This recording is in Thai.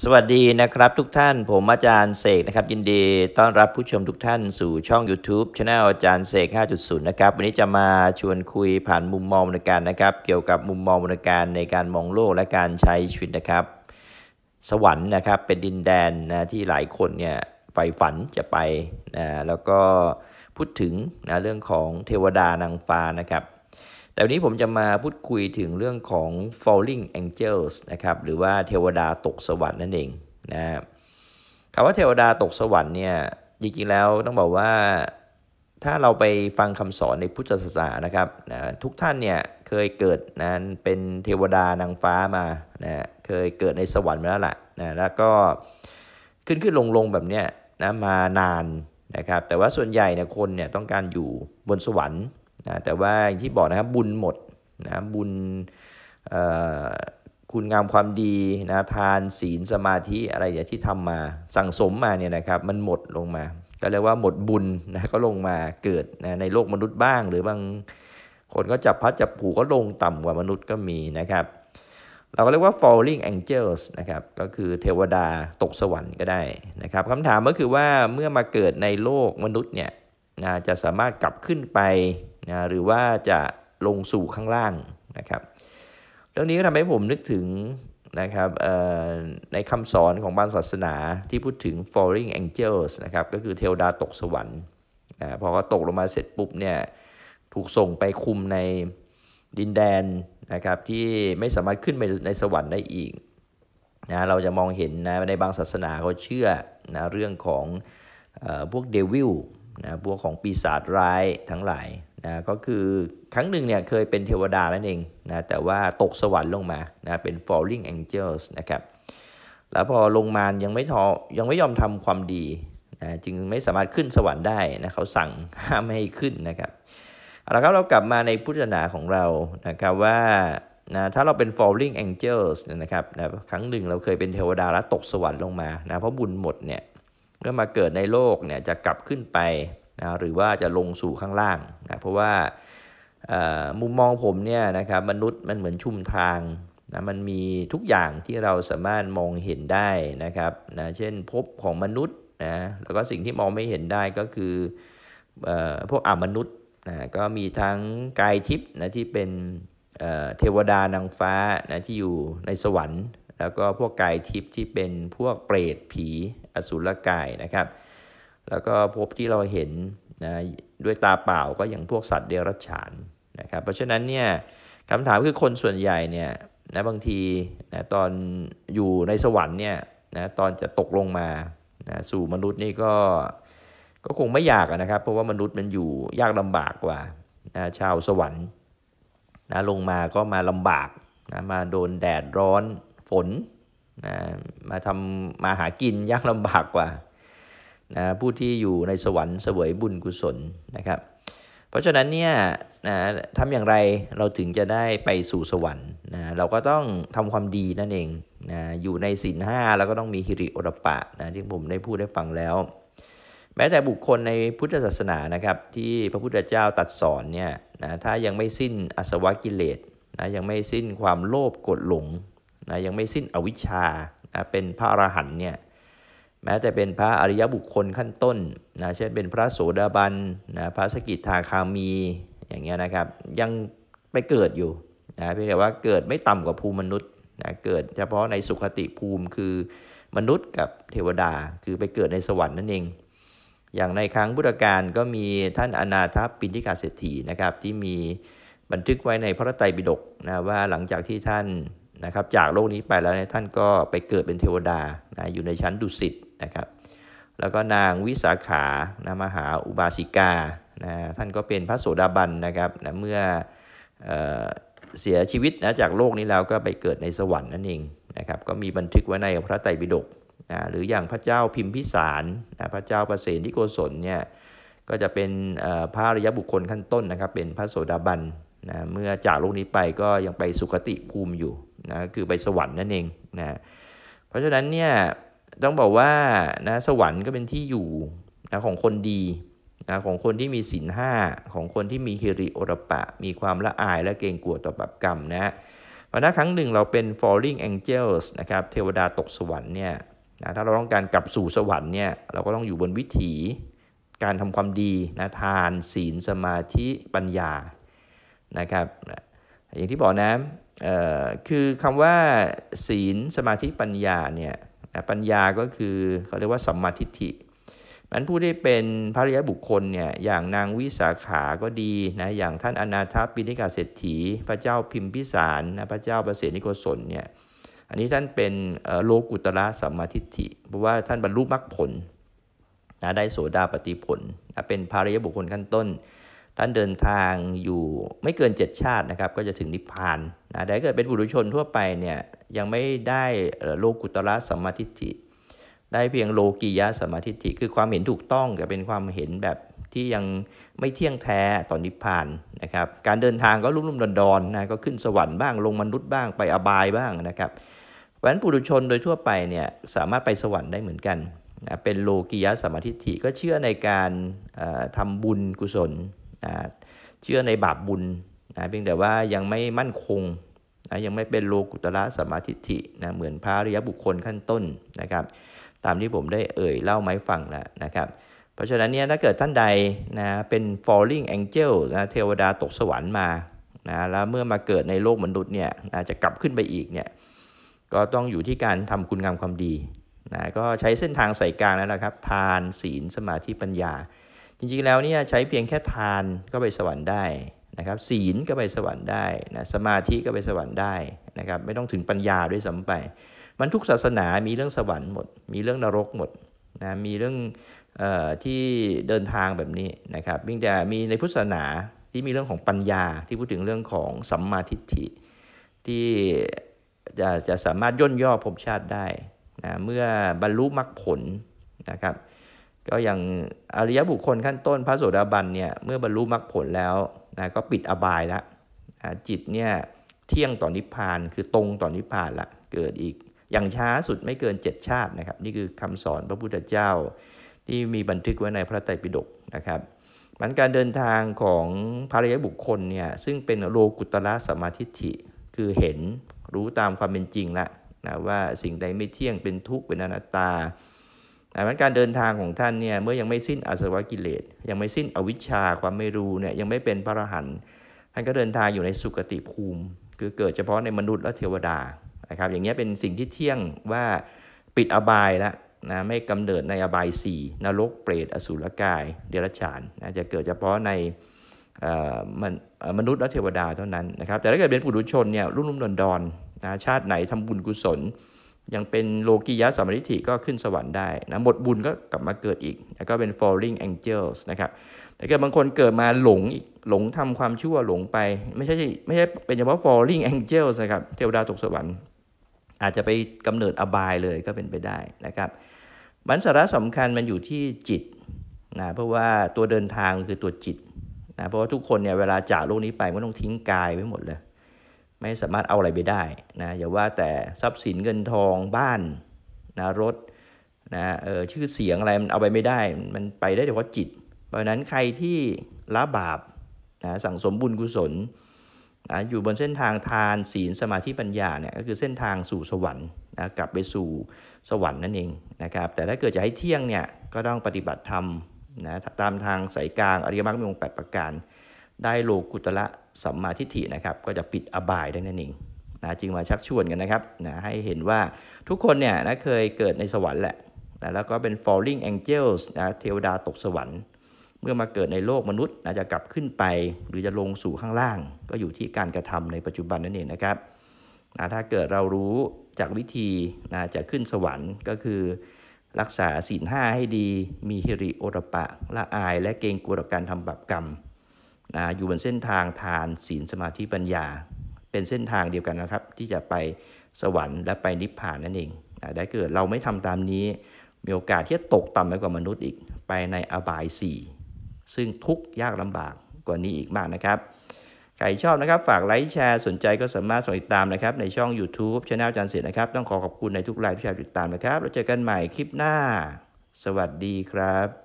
สวัสดีนะครับ ทุกท่านผมอาจารย์เสกนะครับ ยินดีต้อนรับผู้ชมทุกท่านสู่ช่อง YouTube ช anel อาจารย์เสก5.0 นะครับวันนี้จะมาชวนคุยผ่านมุมมองบริการนะครับ เกี่ยวกับมุมมองบริการในการมองโลกและการใช้ชีวิตนะครับ สวรรค์นะครับเป็นดินแดนนะที่หลายคนเนี่ยใฝ่ฝันจะไปนะแล้วก็พูดถึงนะเรื่องของเทวดานางฟ้านะครับแต่วันนี้ผมจะมาพูดคุยถึงเรื่องของ falling angels นะครับ หรือว่าเทวดาตกสวรรค์นั่นเอง นะคำว่าเทวดาตกสวรรค์เนี่ย จริงๆ แล้วต้องบอกว่า ถ้าเราไปฟังคำสอนในพุทธศาสนานะครับนะทุกท่านเนี่ย เคยเกิดนะเป็นเทวดานางฟ้ามานะเคยเกิดในสวรรค์มาแล้วล่ะนะแล้วก็ขึ้นขึ้นลงลงแบบเนี้ยนะมานานนะครับ แต่ว่าส่วนใหญ่เนี่ยคนเนี่ยต้องการอยู่บนสวรรค์นะแต่ว่าอย่างที่บอกนะครับบุญหมดนะบุญคุณงามความดีนะทานศีลสมาธิอะไรอย่างที่ทำมาสั่งสมมาเนี่ยนะครับ มันหมดลงมาก็เรียกว่าหมดบุญนะก็ลงมาเกิดนะในโลกมนุษย์บ้าง หรือบางคนก็จับพัดจับผูก็ลงต่ำกว่ามนุษย์ก็มีนะครับ เราก็เรียกว่า falling angels นะครับก็คือเทวดาตกสวรรค์ก็ได้นะครับคำถามก็คือว่าเมื่อมาเกิดในโลกมนุษย์เนี่ยนะจะสามารถกลับขึ้นไปนะหรือว่าจะลงสู่ข้างล่างนะครับ เรื่องนี้ก็ทำให้ผมนึกถึงนะครับในคำสอนของบางศาสนา ที่พูดถึง falling angels นะครับ ก็คือเทวดาตกสวรรค์นะพอเขาตกลงมาเสร็จปุ๊บเนี่ยถูกส่งไปคุมในดินแดนนะครับที่ไม่สามารถขึ้นไปในสวรรค์ได้อีกนะเราจะมองเห็นนะในบางศาสนาเขาเชื่อนะเรื่องของอพวกเดวิลนะพวกของปีศาจร้ายทั้งหลายนะก็คือครั้งหนึ่งเนี่ยเคยเป็นเทวดานั่นเองนะแต่ว่าตกสวรรค์ลงมานะเป็น falling angels นะครับแล้วพอลงมายังไม่ทอยังไม่ยอมทำความดีนะจึงไม่สามารถขึ้นสวรรค์ได้นะเขาสั่งห้ามไม่ให้ขึ้นนะครับเอาละครับเรากลับมาในพุทธศาสนาของเรานะครับว่านะถ้าเราเป็น falling angels นะครับนะครั้งหนึ่งเราเคยเป็นเทวดาแล้วตกสวรรค์ลงมานะเพราะบุญหมดเนี่ยเมื่อมาเกิดในโลกเนี่ยจะกลับขึ้นไปนะหรือว่าจะลงสู่ข้างล่างนะเพราะว่ามุมมองผมเนี่ยนะครับมนุษย์มันเหมือนชุ่มทางนะมันมีทุกอย่างที่เราสามารถมองเห็นได้นะครับนะเช่นภพของมนุษย์นะแล้วก็สิ่งที่มองไม่เห็นได้ก็คือพวกอมนุษย์นะก็มีทั้ง กายทิพย์นะที่เป็นเทวดานางฟ้านะที่อยู่ในสวรรค์ แล้วก็พวกกายทิพย์ที่เป็นพวกเปรตผีอสุรกายนะครับแล้วก็พบที่เราเห็นนะด้วยตาเปล่าก็อย่างพวกสัตว์เดรัจฉานนะครับเพราะฉะนั้นเนี่ยคำถามคือคนส่วนใหญ่เนี่ยนะบางทีนะตอนอยู่ในสวรรค์เนี่ยนะตอนจะตกลงมานะสู่มนุษย์นี่ก็ก็คงไม่อยากนะครับเพราะว่ามนุษย์มันอยู่ยากลำบากกว่านะชาวสวรรค์นะลงมาก็มาลำบากนะมาโดนแดดร้อนฝนนะมาทำมาหากินยากลำบากกว่านะผู้ที่อยู่ในสวรรค์เสวยบุญกุศลนะครับเพราะฉะนั้นเนี่ยนะทำอย่างไรเราถึงจะได้ไปสู่สวรรค์นะเราก็ต้องทำความดีนั่นเองนะอยู่ในศีลห้าแล้วก็ต้องมีฮิริโอตปะนะที่ผมได้พูดได้ฟังแล้ว แม้แต่บุคคลในพุทธศาสนานะครับที่พระพุทธเจ้าตัดสอนเนี่ยนะถ้ายังไม่สิ้นอสวกิเลสนะยังไม่สิ้นความโลภกดหลงนะยังไม่สิ้นอวิชชานะเป็นพระอรหันต์เนี่ยแม้แต่เป็นพระอริยบุคคลขั้นต้นนะ เช่นเป็นพระโสดาบันนะพระสกิทาคามี อย่างเงี้ยนะครับ ยังไปเกิดอยู่นะเพียงแต่ว่าเกิดไม่ต่ำกว่าภูมิมนุษย์นะ เกิดเฉพาะในสุขติภูมิคือมนุษย์กับเทวดาคือไปเกิดในสวรรค์นั่นเอง อย่างในครั้งพุทธกาลก็มีท่านอนาถปิณฑิกาเศรษฐีนะครับที่มีบันทึกไว้ในพระไตรปิฎกนะว่าหลังจากที่ท่านนะครับจากโลกนี้ไปแล้วเนี่ยท่านก็ไปเกิดเป็นเทวดานะอยู่ในชั้นดุสิตนะครับแล้วก็นางวิสาขานะมหาอุบาสิกานะท่านก็เป็นพระโสดาบันนะครับนะเมื่อเอเสียชีวิตนะจากโลกนี้แล้วก็ไปเกิดในสวรรค์นั่นเองนะครับก็มีบันทึกไว้ในพระไตรปิฎกนะหรืออย่างพระเจ้าพิมพิสารนะพระเจ้าประเสนที่โกศลเนี่ยก็จะเป็นพระระยะบุคคลขั้นต้นนะครับ เป็นพระโสดาบันนะเมื่อจากโลกนี้ไปก็ยังไปสุคติภูมิอยู่นะคือไปสวรรค์นั่นเองนะเพราะฉะนั้นเนี่ยต้องบอกว่านะ สวรรค์ก็เป็นที่อยู่นะของคนดีนะของคนที่มีศีลห้า ของคนที่มีฮิริโอรปะ มีความละอายและเกรงกลัวต่อบาปกรรมนะวันนั้าครั้งหนึ่งเราเป็น falling angels นะครับ เทวดาตกสวรรค์เนี่ยนะถ้าเราต้องการกลับสู่สวรรค์เนี่ย เราก็ต้องอยู่บนวิถี การทำความดีนะ ทาน ศีลสมาธิปัญญา นะครับ อย่างที่บอกนะคือคำว่าศีลสมาธิปัญญาเนี่ยนะปัญญาก็คือเขาเรียกว่าสัมมาทิฏฐิมันผู้ได้เป็นพระริยบุคคลเนี่ยอย่างนางวิสาขาก็ดีนะอย่างท่านอนาถปิณิกาเศรษฐีพระเจ้าพิมพิสารนะพระเจ้าประเสนิโกศลเนี่ยอันนี้ท่านเป็นโลกุตระสัมมาทิฏฐิเพราะว่าท่านบรรลุมรรคผลนะได้โสดาปฏิผลนะเป็นภาริยบุคคลขั้นต้น ท่านเดินทางอยู่ไม่เกิน 7 ชาตินะครับ ก็จะถึงนิพพานนะแต่เกิดเป็นบุรุชนทั่วไปเนี่ยยังไม่ได้โลกุตระสัมมาทิฏฐิได้เพียงโลกียะสัมมาทิฏฐิคือความเห็นถูกต้องแต่เป็นความเห็นแบบที่ยังไม่เที่ยงแท้ตอนนิพพานนะครับการเดินทางก็ลุ่มๆดอนๆนะก็ขึ้นสวรรค์บ้างลงมนุษย์บ้างไปอบายบ้างนะครับเพราะฉะนั้นปุถุชนโดยทั่วไปเนี่ยสามารถไปสวรรค์ได้เหมือนกันนะเป็นโลกิยะสมาธิฐิก็เชื่อในการทำบุญกุศลเชื่อในบาปบุญนะเพียงแต่ว่ายังไม่มั่นคงนะยังไม่เป็นโลกุตระสมาธิฐินะเหมือนพระริยบุคคลขั้นต้นนะครับตามที่ผมได้เอ่ยเล่าไม้ฟังแล้วนะครับ เพราะฉะนั้นเนี่ยถ้าเกิดท่านใดนะเป็น falling angel นะเทวดาตกสวรรค์มานะแล้วเมื่อมาเกิดในโลกมนุษย์เนี่ยนะจะกลับขึ้นไปอีกเนี่ยก็ต้องอยู่ที่การทำคุณงามความดีนะก็ใช้เส้นทางสายกลางนั่นแหละครับ ทานศีลสมาธิปัญญา จริงๆแล้วเนี่ยใช้เพียงแค่ทานก็ไปสวรรค์ได้นะครับศีลก็ไปสวรรค์ได้นะสมาธิก็ไปสวรรค์ได้นะครับไม่ต้องถึงปัญญาด้วยซ้าไปมันทุกศาสนามีเรื่องสวรรค์หมด มีเรื่องนรกหมดนะมีเรื่องออที่เดินทางแบบนี้นะครับยิ่งแต่มีในพุทธศาสนาที่มีเรื่องของปัญญาที่พูดถึงเรื่องของสัมมาทิฏฐิ ที่จะจะสามารถย่นย่อภพชาติได้นะเมื่อบรรลุมรรคผลนะครับ ก็อย่างอริยบุคคลขั้นต้นพระโสดาบันเนี่ยเมื่อบรรลุมรรคผลแล้วนะก็ปิดอบายแล้วจิตเนี่ยเที่ยงต่อนนิพพานคือตรงต่อนนิพพานละ เกิดอีก อย่างช้าสุดไม่เกินเดชาตินะครับนี่คือคำสอนพระพุทธเจ้า ที่มีบันทึกไว้ในพระไตรปิฎกนะครับมันการเดินทางของภาริยบุคคลเนี่ยซึ่งเป็นโลกุตละสมาธิิคือเห็นรู้ตามความเป็นจริงละนะว่าสิ่งใดไม่เที่ยงเป็นทุกข์เป็นอนัตตาดังนั้นการเดินทางของท่านเนี่ยเมื่อยังไม่สิ้นอาสวะกิเลส ยังไม่สิ้นอวิชชาความไม่รู้เนี่ยยังไม่เป็นพระอรหันต์ท่านก็เดินทางอยู่ในสุคติภูมิ คือเกิดเฉพาะในมนุษย์และเทวดานะครับอย่างนี้เป็นสิ่งที่เที่ยงว่าปิดอบายแล้วนะไม่กำเนิดในอบายสี่นรกเปรตอสุรกาย เดรัจฉานนะจะเกิดเฉพาะในมนมนุษย์และเทวดาเท่านั้นนะครับแต่ถ้าเกิดเป็นปุถุชนเนี่ยรุ่นรุ่มดอนดอนนะชาติไหนทำบุญกุศลยังเป็นโลกิยะสัมาทธิก็ขึ้นสวรรค์ได้นะ หมดบุญก็กลับมาเกิดอีก แล้วก็เป็น falling angels นะครับ แต่เกิดบางคนเกิดมาหลงอีกหลงทำความชั่วหลงไป ไม่ใช่ไม่ใช่เป็นเฉพาะ falling angels นะครับ เทวดาตกสวรรค์ อาจจะไปกำเนิดอบายเลยก็เป็นไปได้นะครับบัรสาระสำคัญมันอยู่ที่จิตนะเพราะว่าตัวเดินทางคือตัวจิตนะเพราะว่าทุกคนเนี่ยเวลาจากโลกนี้ไปก็ต้องทิ้งกายไว้หมดเลยไม่สามารถเอาอะไรไปได้นะ อย่าว่าแต่ทรัพย์สินเงินทองบ้านนะรถนะเออชื่อเสียงอะไรมันเอาไปไม่ได้ มันไปได้แตเพราะจิต เพราะนั้นใครที่ละบาปนะสั่งสมบุญกุศลนะอยู่บนเส้นทางทานศีลสมาธิปัญญา เนี่ยก็คือเส้นทางสู่สวรรค์นะกลับไปสู่สวรรค์นั่นเองนะครับแต่ถ้าเกิดจะให้เที่ยงเนี่ย ก็ต้องปฏิบัติธรรมนะตามทางสายกลางอริยมรรคมีองค์8ประการได้โลกกุตละสัมมาทิฏฐินะครับ ก็จะปิดอบายได้นั่นเองนะจึงมาชักชวนกันนะครับนะให้เห็นว่าทุกคนเนี่ยนะเคยเกิดในสวรรค์แหละนะแล้วก็เป็น falling angels นะเทวดาตกสวรรค์ เมื่อมาเกิดในโลกมนุษย์นะจะกลับขึ้นไปหรือจะลงสู่ข้างล่าง ก็อยู่ที่การกระทำในปัจจุบันนั่นเองนะครับนะถ้าเกิดเรารู้จากวิธีนะจะขึ้นสวรรค์ก็คือ รักษาศีลห้าให้ดี มีฮิริโอตปะละอาย และเกรงกลัวต่อการทำบาปกรรมนะอยู่บนเส้นทางทานศีลสมาธิปัญญา เป็นเส้นทางเดียวกันนะครับ ที่จะไปสวรรค์และไปนิพพานนั่นเองนะได้เกิดเราไม่ทำตามนี้มีโอกาสที่จะตกต่ำไปกว่ามนุษย์อีก ไปในอบาย 4 ซึ่งทุกยากลำบากกว่านี้อีกมากนะครับ ใครชอบนะครับฝากไลค์แชร์สนใจก็สามารถสมติดตามนะครับ ในช่อง YouTube ช anel จานเสียนะครับ ต้องขอขอบคุณในทุกไลค์ที่ชร์ติดตามนะครับแล้วเจอกันใหม่คลิปหน้าสวัสดีครับ